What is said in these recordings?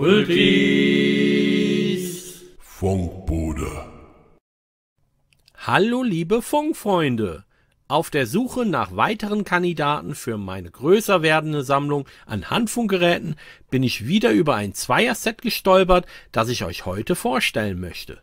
Hultis! Funkbude. Hallo liebe Funkfreunde! Auf der Suche nach weiteren Kandidaten für meine größer werdende Sammlung an Handfunkgeräten bin ich wieder über ein Zweier-Set gestolpert, das ich euch heute vorstellen möchte.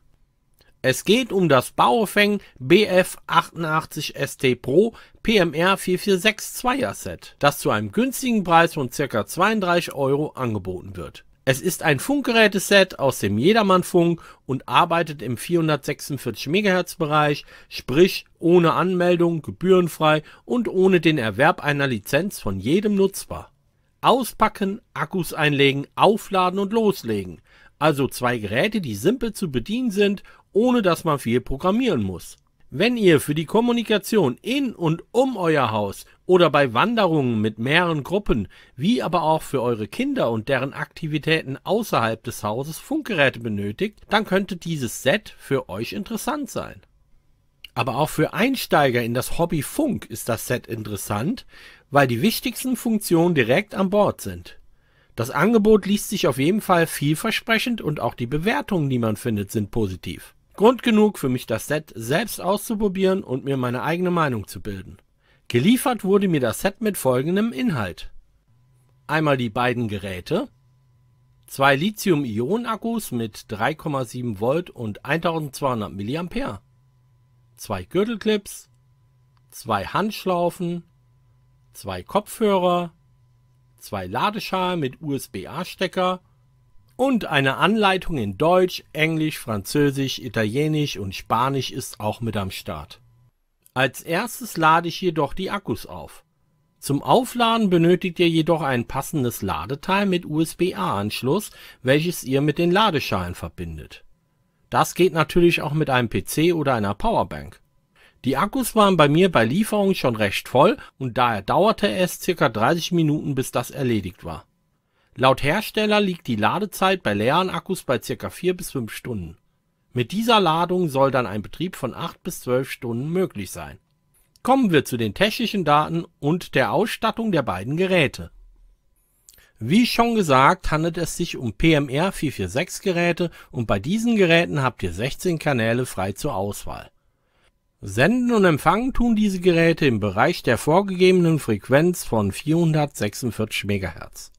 Es geht um das Baofeng BF88 ST Pro PMR 446 Zweier Set, das zu einem günstigen Preis von ca. 32 Euro angeboten wird. Es ist ein Funkgeräteset aus dem Jedermannfunk und arbeitet im 446 MHz Bereich, sprich ohne Anmeldung, gebührenfrei und ohne den Erwerb einer Lizenz von jedem nutzbar. Auspacken, Akkus einlegen, aufladen und loslegen. Also zwei Geräte, die simpel zu bedienen sind, ohne dass man viel programmieren muss. Wenn ihr für die Kommunikation in und um euer Haus oder bei Wanderungen mit mehreren Gruppen, wie aber auch für eure Kinder und deren Aktivitäten außerhalb des Hauses Funkgeräte benötigt, dann könnte dieses Set für euch interessant sein. Aber auch für Einsteiger in das Hobby Funk ist das Set interessant, weil die wichtigsten Funktionen direkt an Bord sind. Das Angebot liest sich auf jeden Fall vielversprechend und auch die Bewertungen, die man findet, sind positiv. Grund genug für mich das Set selbst auszuprobieren und mir meine eigene Meinung zu bilden. Geliefert wurde mir das Set mit folgendem Inhalt. Einmal die beiden Geräte, zwei Lithium-Ionen-Akkus mit 3,7 Volt und 1200 mA, zwei Gürtelclips, zwei Handschlaufen, zwei Kopfhörer, zwei Ladeschalen mit USB-A-Stecker und eine Anleitung in Deutsch, Englisch, Französisch, Italienisch und Spanisch ist auch mit am Start. Als erstes lade ich jedoch die Akkus auf. Zum Aufladen benötigt ihr jedoch ein passendes Ladeteil mit USB-A-Anschluss, welches ihr mit den Ladeschalen verbindet. Das geht natürlich auch mit einem PC oder einer Powerbank. Die Akkus waren bei mir bei Lieferung schon recht voll und daher dauerte es circa 30 Minuten bis das erledigt war. Laut Hersteller liegt die Ladezeit bei leeren Akkus bei ca. 4 bis 5 Stunden. Mit dieser Ladung soll dann ein Betrieb von 8 bis 12 Stunden möglich sein. Kommen wir zu den technischen Daten und der Ausstattung der beiden Geräte. Wie schon gesagt, handelt es sich um PMR 446 Geräte und bei diesen Geräten habt ihr 16 Kanäle frei zur Auswahl. Senden und empfangen tun diese Geräte im Bereich der vorgegebenen Frequenz von 446 MHz.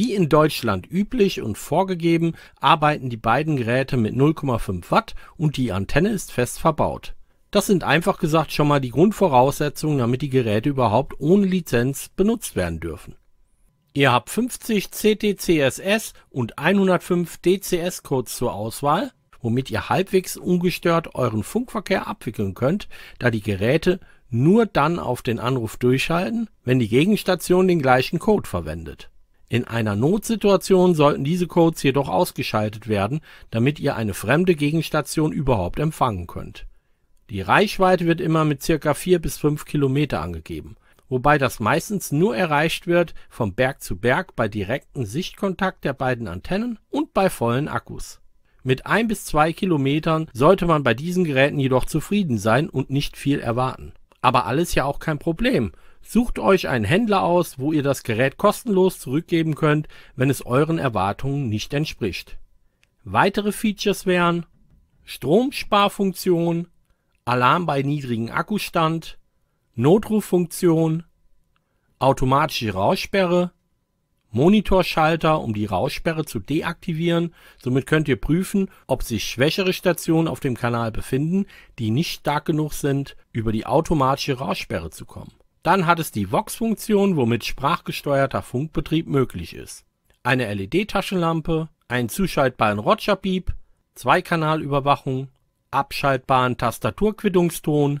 Wie in Deutschland üblich und vorgegeben arbeiten die beiden Geräte mit 0,5 Watt und die Antenne ist fest verbaut. Das sind einfach gesagt schon mal die Grundvoraussetzungen, damit die Geräte überhaupt ohne Lizenz benutzt werden dürfen. Ihr habt 50 CTCSS und 105 DCS Codes zur Auswahl, womit ihr halbwegs ungestört euren Funkverkehr abwickeln könnt, da die Geräte nur dann auf den Anruf durchschalten, wenn die Gegenstation den gleichen Code verwendet. In einer Notsituation sollten diese Codes jedoch ausgeschaltet werden, damit ihr eine fremde Gegenstation überhaupt empfangen könnt. Die Reichweite wird immer mit ca. 4 bis 5 Kilometer angegeben, wobei das meistens nur erreicht wird von Berg zu Berg bei direktem Sichtkontakt der beiden Antennen und bei vollen Akkus. Mit ein bis zwei Kilometern sollte man bei diesen Geräten jedoch zufrieden sein und nicht viel erwarten. Aber alles ja auch kein Problem Sucht euch einen Händler aus, wo ihr das Gerät kostenlos zurückgeben könnt, wenn es euren Erwartungen nicht entspricht. Weitere Features wären Stromsparfunktion, Alarm bei niedrigem Akkustand, Notruffunktion, automatische Rauschsperre, Monitorschalter, um die Rauschsperre zu deaktivieren. Somit könnt ihr prüfen, ob sich schwächere Stationen auf dem Kanal befinden, die nicht stark genug sind, über die automatische Rauschsperre zu kommen dann hat es die Vox-Funktion, womit sprachgesteuerter Funkbetrieb möglich ist. Eine LED-Taschenlampe, einen zuschaltbaren roger Rotscherpiep, Zweikanalüberwachung, abschaltbaren Tastaturquittungston,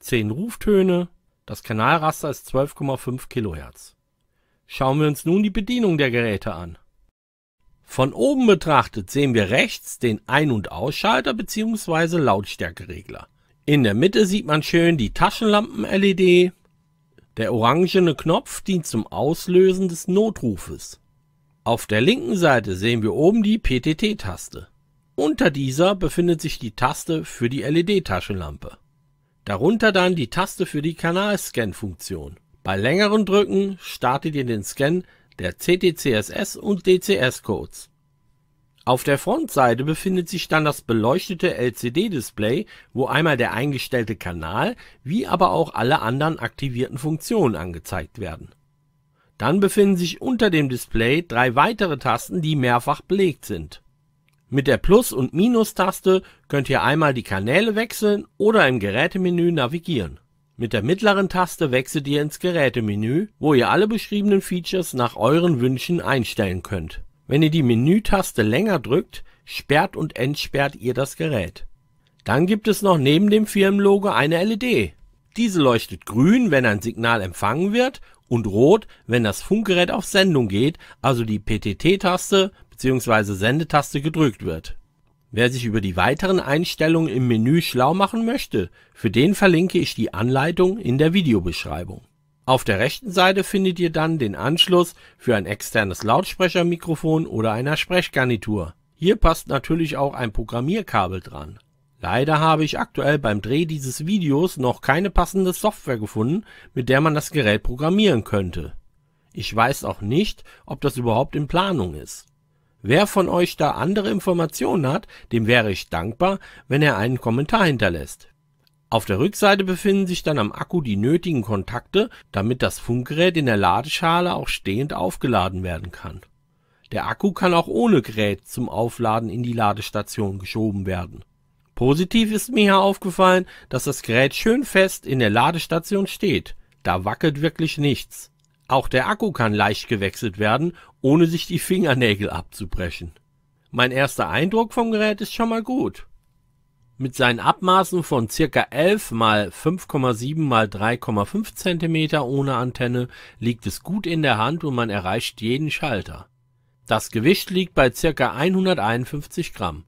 10 Ruftöne, das Kanalraster ist 12,5 kHz. Schauen wir uns nun die Bedienung der Geräte an. Von oben betrachtet sehen wir rechts den Ein- und Ausschalter bzw. Lautstärkeregler. In der Mitte sieht man schön die Taschenlampen-LED, der orangene Knopf dient zum Auslösen des Notrufes. Auf der linken Seite sehen wir oben die PTT-Taste. Unter dieser befindet sich die Taste für die LED-Taschenlampe. Darunter dann die Taste für die Kanalscan-Funktion. Bei längeren Drücken startet ihr den Scan der CTCSS und DCS-Codes. Auf der Frontseite befindet sich dann das beleuchtete LCD-Display, wo einmal der eingestellte Kanal wie aber auch alle anderen aktivierten Funktionen angezeigt werden. Dann befinden sich unter dem Display drei weitere Tasten, die mehrfach belegt sind. Mit der Plus und Minustaste könnt ihr einmal die Kanäle wechseln oder im Gerätemenü navigieren. Mit der mittleren Taste wechselt ihr ins Gerätemenü, wo ihr alle beschriebenen Features nach euren Wünschen einstellen könnt wenn ihr die Menütaste länger drückt, sperrt und entsperrt ihr das Gerät. Dann gibt es noch neben dem Firmenlogo eine LED. Diese leuchtet grün, wenn ein Signal empfangen wird und rot, wenn das Funkgerät auf Sendung geht, also die PTT-Taste bzw. Sendetaste gedrückt wird. Wer sich über die weiteren Einstellungen im Menü schlau machen möchte, für den verlinke ich die Anleitung in der Videobeschreibung. Auf der rechten Seite findet ihr dann den Anschluss für ein externes Lautsprechermikrofon oder einer Sprechgarnitur. Hier passt natürlich auch ein Programmierkabel dran. Leider habe ich aktuell beim Dreh dieses Videos noch keine passende Software gefunden, mit der man das Gerät programmieren könnte. Ich weiß auch nicht, ob das überhaupt in Planung ist. Wer von euch da andere Informationen hat, dem wäre ich dankbar, wenn er einen Kommentar hinterlässt. Auf der Rückseite befinden sich dann am Akku die nötigen Kontakte, damit das Funkgerät in der Ladeschale auch stehend aufgeladen werden kann. Der Akku kann auch ohne Gerät zum Aufladen in die Ladestation geschoben werden. Positiv ist mir hier aufgefallen, dass das Gerät schön fest in der Ladestation steht, da wackelt wirklich nichts. Auch der Akku kann leicht gewechselt werden, ohne sich die Fingernägel abzubrechen. Mein erster Eindruck vom Gerät ist schon mal gut. Mit seinen Abmaßen von circa 11 mal 5,7 mal 3,5 cm ohne Antenne liegt es gut in der Hand und man erreicht jeden Schalter. Das Gewicht liegt bei circa 151 Gramm.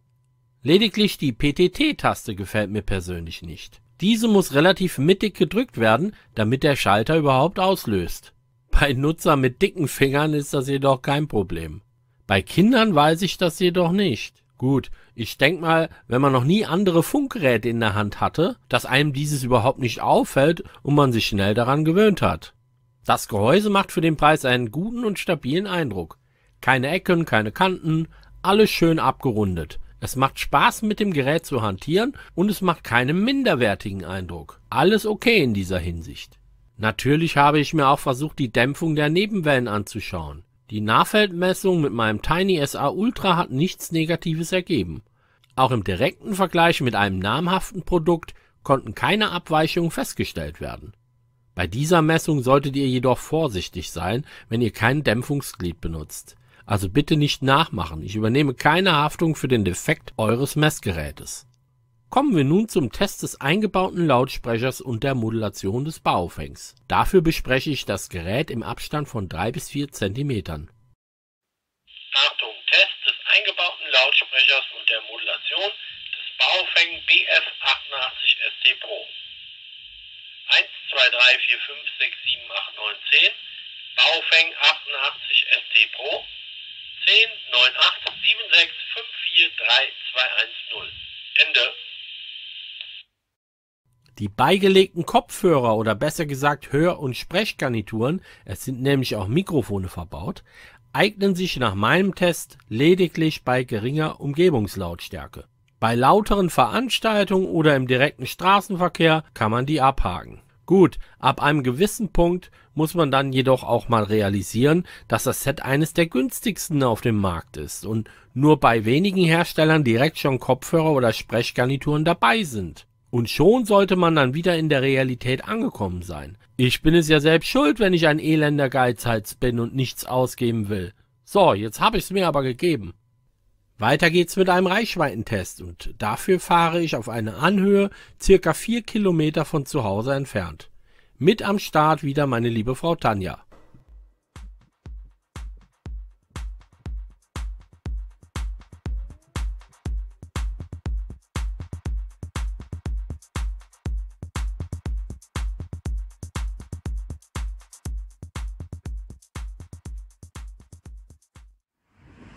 Lediglich die PTT-Taste gefällt mir persönlich nicht. Diese muss relativ mittig gedrückt werden, damit der Schalter überhaupt auslöst. Bei Nutzer mit dicken Fingern ist das jedoch kein Problem. Bei Kindern weiß ich das jedoch nicht. Gut, ich denk mal, wenn man noch nie andere Funkgeräte in der Hand hatte, dass einem dieses überhaupt nicht auffällt und man sich schnell daran gewöhnt hat. Das Gehäuse macht für den Preis einen guten und stabilen Eindruck. Keine Ecken, keine Kanten, alles schön abgerundet. Es macht Spaß mit dem Gerät zu hantieren und es macht keinen minderwertigen Eindruck. Alles okay in dieser Hinsicht. Natürlich habe ich mir auch versucht, die Dämpfung der Nebenwellen anzuschauen. Die Nahfeldmessung mit meinem Tiny SA Ultra hat nichts Negatives ergeben. Auch im direkten Vergleich mit einem namhaften Produkt konnten keine Abweichungen festgestellt werden. Bei dieser Messung solltet ihr jedoch vorsichtig sein, wenn ihr kein Dämpfungsglied benutzt. Also bitte nicht nachmachen, ich übernehme keine Haftung für den Defekt eures Messgerätes Kommen wir nun zum Test des eingebauten Lautsprechers und der Modulation des Baufängs. Dafür bespreche ich das Gerät im Abstand von 3 bis 4 cm. Achtung, Test des eingebauten Lautsprechers und der Modulation des Bauvorhang BF88ST Pro. 1, 2, 3, 4, 5, 6, 7, 8, 9, 10. Baufeng 88 ST Pro 10 9, 8, 7, 6, 5, 4, 3, 2, 1, 0. Ende. Die beigelegten Kopfhörer oder besser gesagt Hör- und Sprechgarnituren, es sind nämlich auch Mikrofone verbaut, eignen sich nach meinem Test lediglich bei geringer Umgebungslautstärke. Bei lauteren Veranstaltungen oder im direkten Straßenverkehr kann man die abhaken. Gut, ab einem gewissen Punkt muss man dann jedoch auch mal realisieren, dass das Set eines der günstigsten auf dem Markt ist und nur bei wenigen Herstellern direkt schon Kopfhörer oder Sprechgarnituren dabei sind. Und schon sollte man dann wieder in der Realität angekommen sein. Ich bin es ja selbst schuld, wenn ich ein elender Geizhals bin und nichts ausgeben will. So, jetzt habe ich es mir aber gegeben. Weiter geht's mit einem Reichweitentest und dafür fahre ich auf eine Anhöhe circa vier Kilometer von zu Hause entfernt. Mit am Start wieder meine liebe Frau Tanja.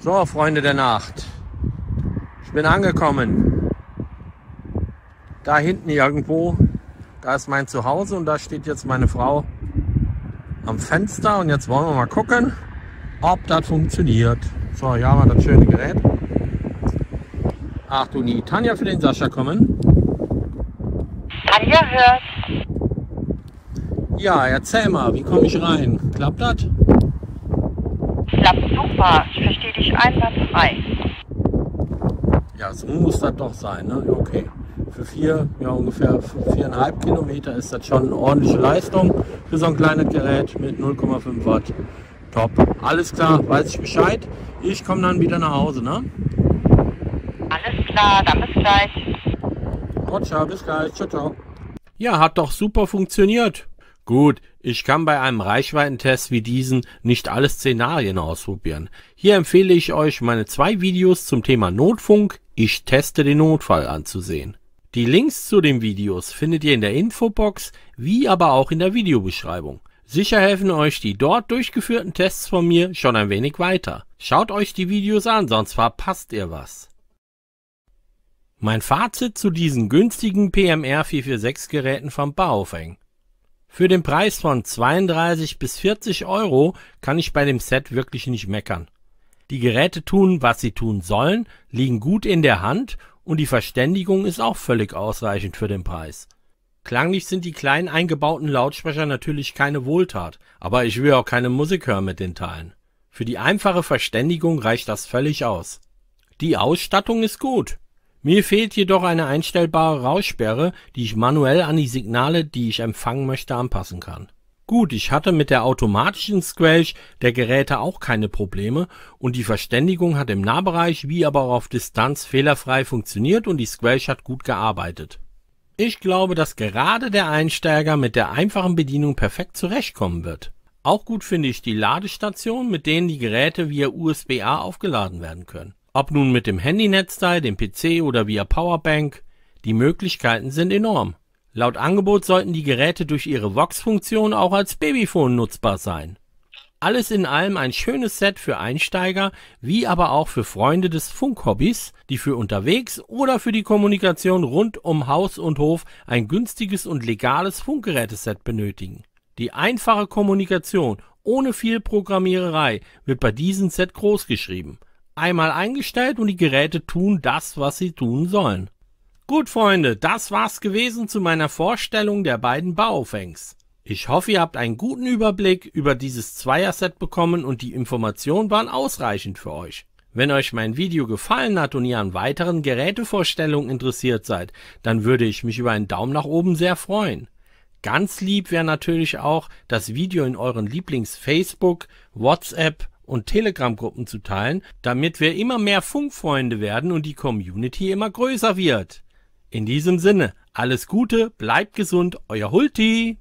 So, Freunde der Nacht. Ich bin angekommen. Da hinten irgendwo, da ist mein Zuhause und da steht jetzt meine Frau am Fenster. Und jetzt wollen wir mal gucken, ob das funktioniert. So, hier haben wir das schöne Gerät. Ach du nie. Tanja für den Sascha kommen. Tanja hört. Ja, erzähl mal, wie komme ich rein? Klappt das? super. Ich verstehe dich einwandfrei. Ja, so muss das doch sein, ne? Okay. Für vier, ja ungefähr viereinhalb Kilometer ist das schon eine ordentliche Leistung für so ein kleines Gerät mit 0,5 Watt. Top. Alles klar, weiß ich Bescheid. Ich komme dann wieder nach Hause, ne? Alles klar, dann bis gleich. Ciao, ciao, bis gleich. Ciao, ciao. Ja, hat doch super funktioniert. Gut, ich kann bei einem Reichweitentest wie diesen nicht alle Szenarien ausprobieren. Hier empfehle ich euch meine zwei Videos zum Thema Notfunk, ich teste den Notfall anzusehen. Die Links zu den Videos findet ihr in der Infobox, wie aber auch in der Videobeschreibung. Sicher helfen euch die dort durchgeführten Tests von mir schon ein wenig weiter. Schaut euch die Videos an, sonst verpasst ihr was. Mein Fazit zu diesen günstigen PMR 446 Geräten von Baofeng. Für den Preis von 32 bis 40 Euro kann ich bei dem Set wirklich nicht meckern. Die Geräte tun, was sie tun sollen, liegen gut in der Hand und die Verständigung ist auch völlig ausreichend für den Preis. Klanglich sind die kleinen eingebauten Lautsprecher natürlich keine Wohltat, aber ich will auch keine Musik hören mit den Teilen. Für die einfache Verständigung reicht das völlig aus. Die Ausstattung ist gut mir fehlt jedoch eine einstellbare Rauschsperre, die ich manuell an die Signale, die ich empfangen möchte, anpassen kann. Gut, ich hatte mit der automatischen Squelch der Geräte auch keine Probleme und die Verständigung hat im Nahbereich wie aber auch auf Distanz fehlerfrei funktioniert und die Squelch hat gut gearbeitet. Ich glaube, dass gerade der Einsteiger mit der einfachen Bedienung perfekt zurechtkommen wird. Auch gut finde ich die Ladestation, mit denen die Geräte via USB-A aufgeladen werden können. Ob nun mit dem Handynetzteil, dem PC oder via Powerbank, die Möglichkeiten sind enorm. Laut Angebot sollten die Geräte durch ihre Vox-Funktion auch als Babyphone nutzbar sein. Alles in allem ein schönes Set für Einsteiger, wie aber auch für Freunde des Funkhobbys, die für unterwegs oder für die Kommunikation rund um Haus und Hof ein günstiges und legales Funkgeräteset benötigen. Die einfache Kommunikation ohne viel Programmiererei wird bei diesem Set großgeschrieben einmal eingestellt und die Geräte tun das, was sie tun sollen. Gut, Freunde, das war's gewesen zu meiner Vorstellung der beiden Baufängs. Ich hoffe, ihr habt einen guten Überblick über dieses Zweierset bekommen und die Informationen waren ausreichend für euch. Wenn euch mein Video gefallen hat und ihr an weiteren Gerätevorstellungen interessiert seid, dann würde ich mich über einen Daumen nach oben sehr freuen. Ganz lieb wäre natürlich auch, das Video in euren Lieblings-Facebook, WhatsApp und Telegram-Gruppen zu teilen, damit wir immer mehr Funkfreunde werden und die Community immer größer wird. In diesem Sinne, alles Gute, bleibt gesund, euer Hulti!